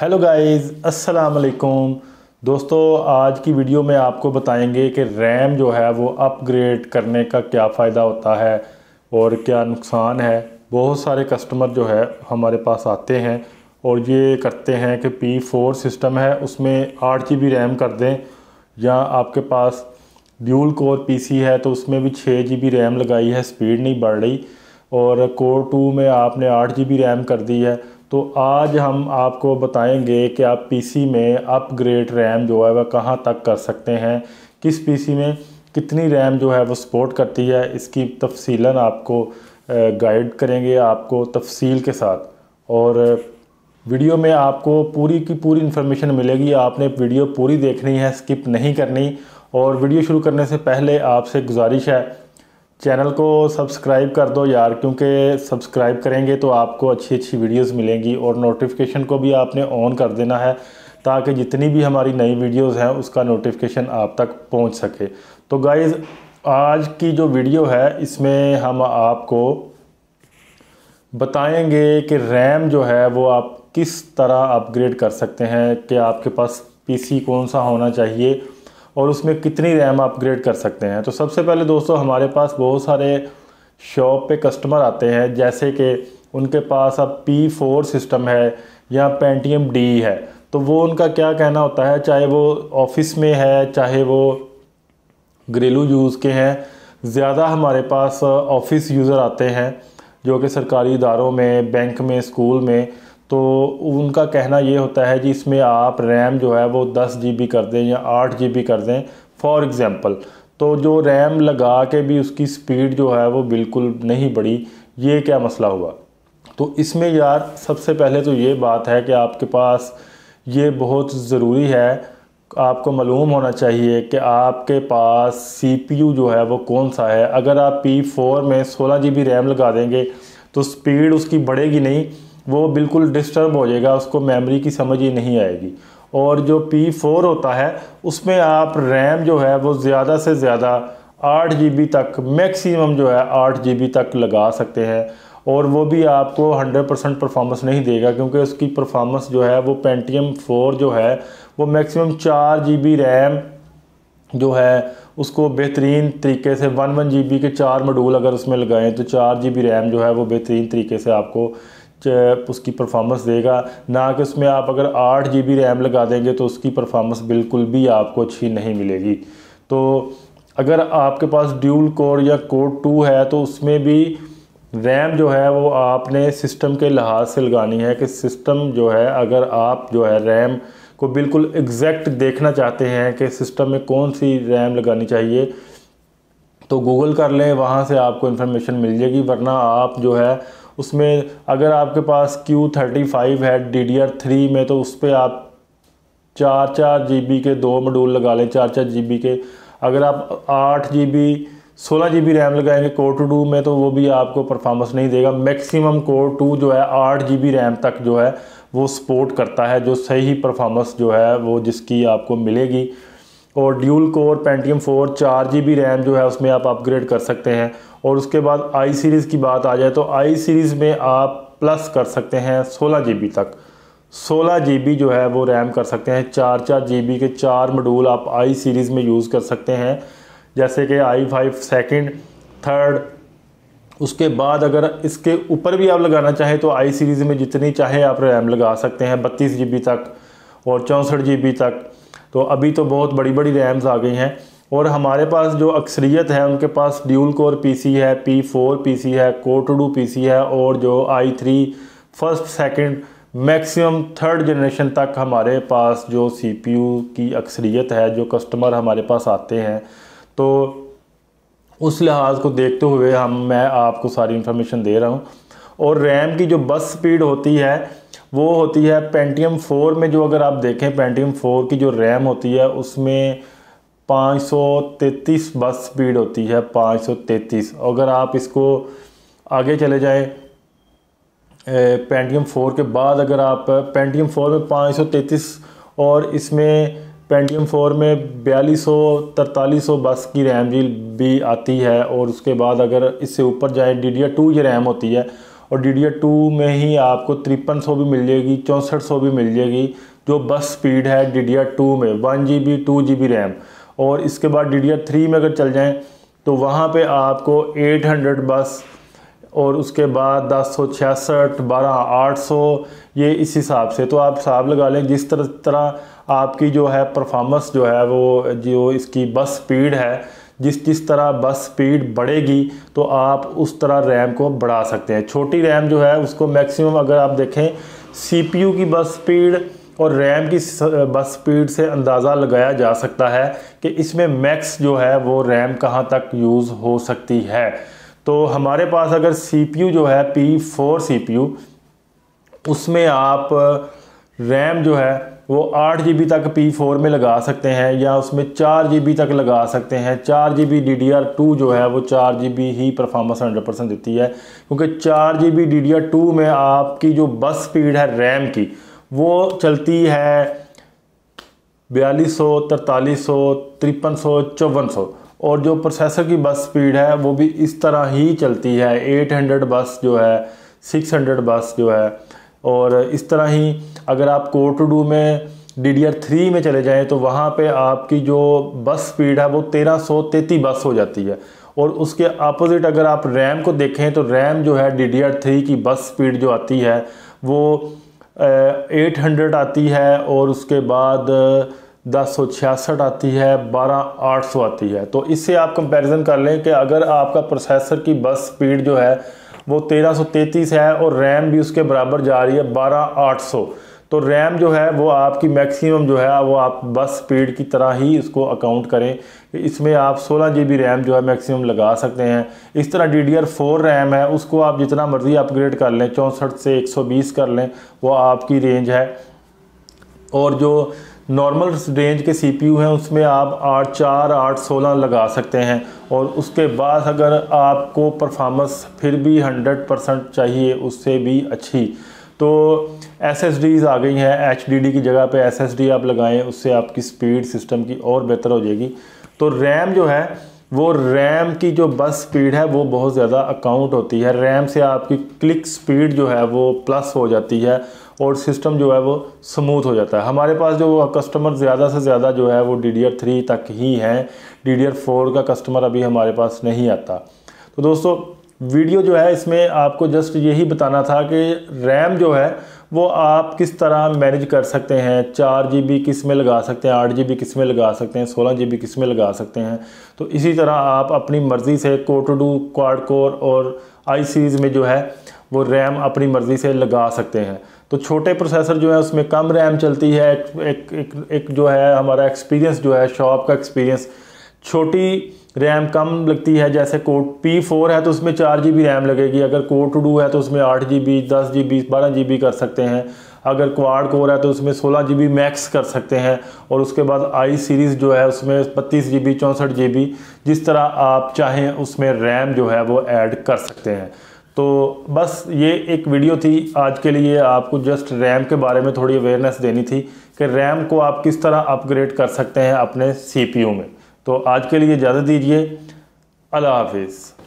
hello guys अस्सलाम वालेकुम दोस्तों आज की वीडियो में आपको बताएंगे कि रैम जो है वो अपग्रेड करने का क्या फ़ायदा होता है और क्या नुकसान है बहुत सारे कस्टमर जो है हमारे पास आते हैं और ये करते हैं कि पी फोर सिस्टम है उसमें आठ जी बी रैम कर दें या आपके पास ड्यूल कोर पीसी है तो उसमें भी छः जी बी रैम लगाई है स्पीड नहीं बढ़ रही और कोर टू में आपने आठ जी बी रैम कर दी है तो आज हम आपको बताएंगे कि आप पीसी में अपग्रेड रैम जो है वह कहाँ तक कर सकते हैं किस पीसी में कितनी रैम जो है वो सपोर्ट करती है इसकी तफसीला आपको गाइड करेंगे आपको तफसील के साथ और वीडियो में आपको पूरी की पूरी इन्फॉर्मेशन मिलेगी आपने वीडियो पूरी देखनी है स्किप नहीं करनी और वीडियो शुरू करने से पहले आपसे गुजारिश है चैनल को सब्सक्राइब कर दो यार क्योंकि सब्सक्राइब करेंगे तो आपको अच्छी अच्छी वीडियोस मिलेंगी और नोटिफिकेशन को भी आपने ऑन कर देना है ताकि जितनी भी हमारी नई वीडियोस हैं उसका नोटिफिकेशन आप तक पहुंच सके तो गाइज़ आज की जो वीडियो है इसमें हम आपको बताएंगे कि रैम जो है वो आप किस तरह अपग्रेड कर सकते हैं कि आपके पास पी कौन सा होना चाहिए और उसमें कितनी रैम अपग्रेड कर सकते हैं तो सबसे पहले दोस्तों हमारे पास बहुत सारे शॉप पे कस्टमर आते हैं जैसे कि उनके पास अब पी फोर सिस्टम है या पेंटीएम डी है तो वो उनका क्या कहना होता है चाहे वो ऑफिस में है चाहे वो घरेलू यूज़ के हैं ज़्यादा हमारे पास ऑफिस यूज़र आते हैं जो कि सरकारी इदारों में बैंक में स्कूल में तो उनका कहना ये होता है जी इसमें आप रैम जो है वो दस जी कर दें या आठ जी कर दें फॉर एग्ज़ाम्पल तो जो रैम लगा के भी उसकी स्पीड जो है वो बिल्कुल नहीं बढ़ी ये क्या मसला हुआ तो इसमें यार सबसे पहले तो ये बात है कि आपके पास ये बहुत ज़रूरी है आपको मालूम होना चाहिए कि आपके पास सीपीयू जो है वो कौन सा है अगर आप पी फोर में सोलह जी बी रैम लगा देंगे तो स्पीड उसकी बढ़ेगी नहीं वो बिल्कुल डिस्टर्ब हो जाएगा उसको मेमोरी की समझ ही नहीं आएगी और जो पी फोर होता है उसमें आप रैम जो है वो ज़्यादा से ज़्यादा आठ जी तक मैक्सिमम जो है आठ जी तक लगा सकते हैं और वो भी आपको 100 परसेंट परफॉर्मेंस नहीं देगा क्योंकि उसकी परफॉर्मेंस जो है वो पेंटीएम फोर जो है वो मैक्सिमम चार जी रैम जो है उसको बेहतरीन तरीके से वन वन जी के चार मॉड्यूल अगर उसमें लगाएं तो चार जी रैम जो है वो बेहतरीन तरीके से आपको उसकी परफॉर्मेंस देगा ना कि उसमें आप अगर आठ जी बी रैम लगा देंगे तो उसकी परफॉर्मेंस बिल्कुल भी आपको अच्छी नहीं मिलेगी तो अगर आपके पास ड्यूल कोर या कोर टू है तो उसमें भी रैम जो है वो आपने सिस्टम के लिहाज से लगानी है कि सिस्टम जो है अगर आप जो है रैम को बिल्कुल एग्जैक्ट देखना चाहते हैं कि सिस्टम में कौन सी रैम लगानी चाहिए तो गूगल कर लें वहाँ से आपको इन्फॉर्मेशन मिल जाएगी वरना आप जो है उसमें अगर आपके पास क्यू थर्टी फाइव है डी डी आर थ्री में तो उस पर आप चार चार जी बी के दो मॉड्यूल लगा लें चार चार जी बी के अगर आप आठ जी बी सोलह जी बी रैम लगाएंगे कोर टू टू में तो वो भी आपको परफॉर्मेंस नहीं देगा मैक्सिमम कोर टू जो है आठ जी बी रैम तक जो है वो सपोर्ट करता है जो सही परफॉर्मेंस जो है वो जिसकी आपको मिलेगी और ड्यूल कोर पेंटियम फोर चार जी बी रैम जो है उसमें आप अपग्रेड कर सकते हैं और उसके बाद आई सीरीज़ की बात आ जाए तो आई सीरीज़ में आप प्लस कर सकते हैं सोलह जी बी तक सोलह जी बी जो है वो रैम कर सकते हैं चार चार जी बी के चार मॉड्यूल आप आई सीरीज़ में यूज़ कर सकते हैं जैसे कि आई फाइव सेकेंड थर्ड उसके बाद अगर इसके ऊपर भी आप लगाना चाहें तो आई सीरीज़ में जितनी चाहे आप रैम लगा सकते हैं बत्तीस जी बी तक और चौंसठ जी बी तक तो अभी तो बहुत बड़ी बड़ी रैम्स आ गई हैं और हमारे पास जो अक्सरियत है उनके पास ड्यूल कोर पीसी है पी फोर पी है कोटडू पी है और जो I three first second maximum third generation तक हमारे पास जो यू की अक्सरियत है जो कस्टमर हमारे पास आते हैं तो उस लिहाज को देखते हुए हम मैं आपको सारी इन्फॉर्मेशन दे रहा हूँ और रैम की जो बस स्पीड होती है वो होती है पेंटियम फोर में जो अगर आप देखें पेंटियम फोर की जो रैम होती है उसमें 533 बस स्पीड होती है 533 अगर आप इसको आगे चले जाएं पेंटियम फोर के बाद अगर आप पेंटियम फोर में 533 और इसमें पेंटियम फोर में बयालीस सौ तरतालीस सौ बस की रैम भी आती है और उसके बाद अगर इससे ऊपर जाए डी डी टू ये रैम होती है और डी टू में ही आपको तिरपन सौ भी मिल जाएगी चौंसठ सौ भी मिल जाएगी जो बस स्पीड है डी टू में one G B two G B RAM और इसके बाद डी डी थ्री में अगर चल जाएँ तो वहाँ पे आपको एट हंड्रेड बस और उसके बाद दस सौ छियासठ बारह आठ सौ ये इस हिसाब से तो आप हिसाब लगा लें जिस तरह तरह आपकी जो है परफॉर्मेंस जो है वो जो इसकी बस स्पीड है जिस जिस तरह बस स्पीड बढ़ेगी तो आप उस तरह रैम को बढ़ा सकते हैं छोटी रैम जो है उसको मैक्सिमम अगर आप देखें सीपीयू की बस स्पीड और रैम की बस स्पीड से अंदाज़ा लगाया जा सकता है कि इसमें मैक्स जो है वो रैम कहाँ तक यूज़ हो सकती है तो हमारे पास अगर सी जो है पी फोर सी उसमें आप रैम जो है वो आठ जी तक पी फोर में लगा सकते हैं या उसमें चार जी तक लगा सकते हैं चार G B D D R two जो है वो चार जी बी ही परफॉर्मेंस हंड्रेड परसेंट देती है क्योंकि चार G B D D R two में आपकी जो बस स्पीड है रैम की वो चलती है बयालीस सौ तरतालीस सौ तिरपन सौ चौवन सौ और जो प्रोसेसर की बस स्पीड है वो भी इस तरह ही चलती है हंड्रेड बस जो है हंड्रेड बस जो है और इस तरह ही अगर आप कोर टू डू में डी डी आर थ्री में चले जाएँ तो वहाँ पर आपकी जो बस स्पीड है वो तेरह सौ तेती बस हो जाती है और उसके अपोज़िट अगर आप रैम को देखें तो रैम जो है डी डी आर थ्री की बस स्पीड जो आती है वो एट हंड्रेड आती है और उसके बाद दस सौ छियासठ आती है बारह आठ सौ आती है तो इससे आप कंपेरिज़न कर लें कि अगर आपका प्रोसेसर की बस स्पीड जो है वो 1333 है और रैम भी उसके बराबर जा रही है 12800 तो रैम जो है वो आपकी मैक्सिमम जो है वो आप बस स्पीड की तरह ही उसको अकाउंट करें इसमें आप सोलह जी रैम जो है मैक्सिमम लगा सकते हैं इस तरह D D R four RAM है उसको आप जितना मर्ज़ी अपग्रेड कर लें चौंसठ से 120 कर लें वो आपकी रेंज है और जो नॉर्मल रेंज के सीपीयू हैं उसमें आप आठ चार आठ सोलह लगा सकते हैं और उसके बाद अगर आपको परफॉर्मेंस फिर भी हंड्रेड परसेंट चाहिए उससे भी अच्छी तो एस एस आ गई हैं एच की जगह पे एस आप लगाएं उससे आपकी स्पीड सिस्टम की और बेहतर हो जाएगी तो रैम जो है वो रैम की जो बस स्पीड है वो बहुत ज़्यादा अकाउंट होती है रैम से आपकी क्लिक स्पीड जो है वो प्लस हो जाती है और सिस्टम जो है वो स्मूथ हो जाता है हमारे पास जो कस्टमर ज़्यादा से ज़्यादा जो है वो डी डी आर थ्री तक ही हैं डी डी आर फोर का कस्टमर अभी हमारे पास नहीं आता तो दोस्तों वीडियो जो है इसमें आपको जस्ट यही बताना था कि रैम जो है वो आप किस तरह मैनेज कर सकते हैं चार जी बी किस में लगा सकते हैं आठ जी बी किस में लगा सकते हैं सोलह जी बी किस में लगा सकते हैं तो इसी तरह आप अपनी मर्ज़ी से कोटडू क्वाड कोर और आई सीरीज़ में जो है वो रैम अपनी मर्ज़ी से लगा सकते हैं तो छोटे प्रोसेसर जो है उसमें कम रैम चलती है एक एक एक जो है हमारा एक्सपीरियंस जो है शॉप का एक्सपीरियंस छोटी रैम कम लगती है जैसे कोड पी फोर है तो उसमें चार जी बी रैम लगेगी अगर कोड टू डू है तो उसमें आठ जी बी दस जी बी बारह जी बी कर सकते हैं अगर क्वाड कोर है तो उसमें सोलह जी बी मैक्स कर सकते हैं और उसके बाद आई सीरीज़ जो है उसमें बत्तीस जी बी चौंसठ जी बी जिस तरह आप चाहें उसमें रैम जो है वो ऐड कर सकते हैं तो बस ये एक वीडियो थी आज के लिए आपको जस्ट रैम के बारे में थोड़ी अवेयरनेस देनी थी कि रैम को आप किस तरह अपग्रेड कर सकते हैं अपने सीपीयू में तो आज के लिए इजाज़त दीजिए अल्लाह हाफिज़